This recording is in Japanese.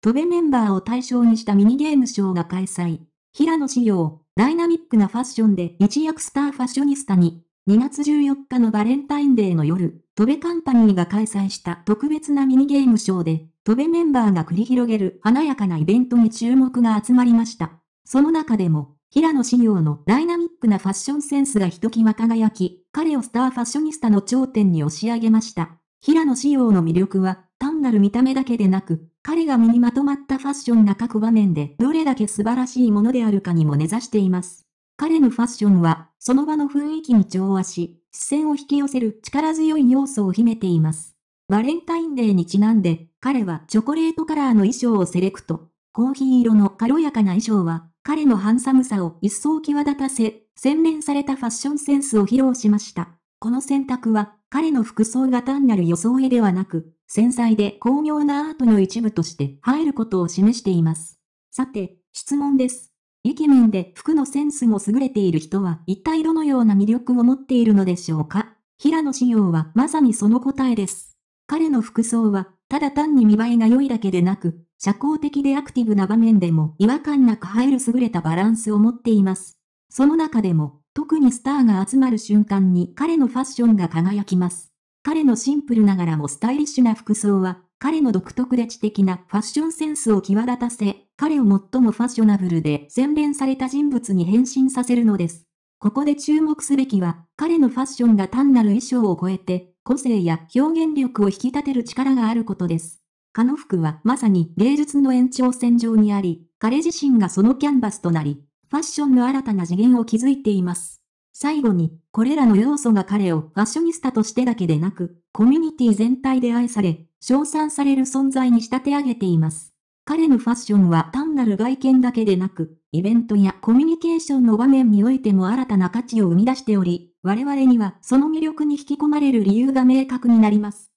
戸部メンバーを対象にしたミニゲームショーが開催。平野紫耀、ダイナミックなファッションで一躍スターファッショニスタに、2月14日のバレンタインデーの夜、戸部カンパニーが開催した特別なミニゲームショーで、戸部メンバーが繰り広げる華やかなイベントに注目が集まりました。その中でも、平野紫耀のダイナミックなファッションセンスがひときわ輝き、彼をスターファッショニスタの頂点に押し上げました。平野紫耀の魅力は、単なる見た目だけでなく、彼が身にまとまったファッションが各場面でどれだけ素晴らしいものであるかにも根ざしています。彼のファッションは、その場の雰囲気に調和し、視線を引き寄せる力強い要素を秘めています。バレンタインデーにちなんで、彼はチョコレートカラーの衣装をセレクト。コーヒー色の軽やかな衣装は、彼のハンサムさを一層際立たせ、洗練されたファッションセンスを披露しました。この選択は、彼の服装が単なる装いではなく、繊細で巧妙なアートの一部として入ることを示しています。さて、質問です。イケメンで服のセンスも優れている人は一体どのような魅力を持っているのでしょうか平野紫耀はまさにその答えです。彼の服装は、ただ単に見栄えが良いだけでなく、社交的でアクティブな場面でも違和感なくえる優れたバランスを持っています。その中でも、特にスターが集まる瞬間に彼のファッションが輝きます。彼のシンプルながらもスタイリッシュな服装は、彼の独特で知的なファッションセンスを際立たせ、彼を最もファッショナブルで洗練された人物に変身させるのです。ここで注目すべきは、彼のファッションが単なる衣装を超えて、個性や表現力を引き立てる力があることです。彼の服はまさに芸術の延長線上にあり、彼自身がそのキャンバスとなり、ファッションの新たな次元を築いています。最後に、これらの要素が彼をファッショニスタとしてだけでなく、コミュニティ全体で愛され、称賛される存在に仕立て上げています。彼のファッションは単なる外見だけでなく、イベントやコミュニケーションの場面においても新たな価値を生み出しており、我々にはその魅力に引き込まれる理由が明確になります。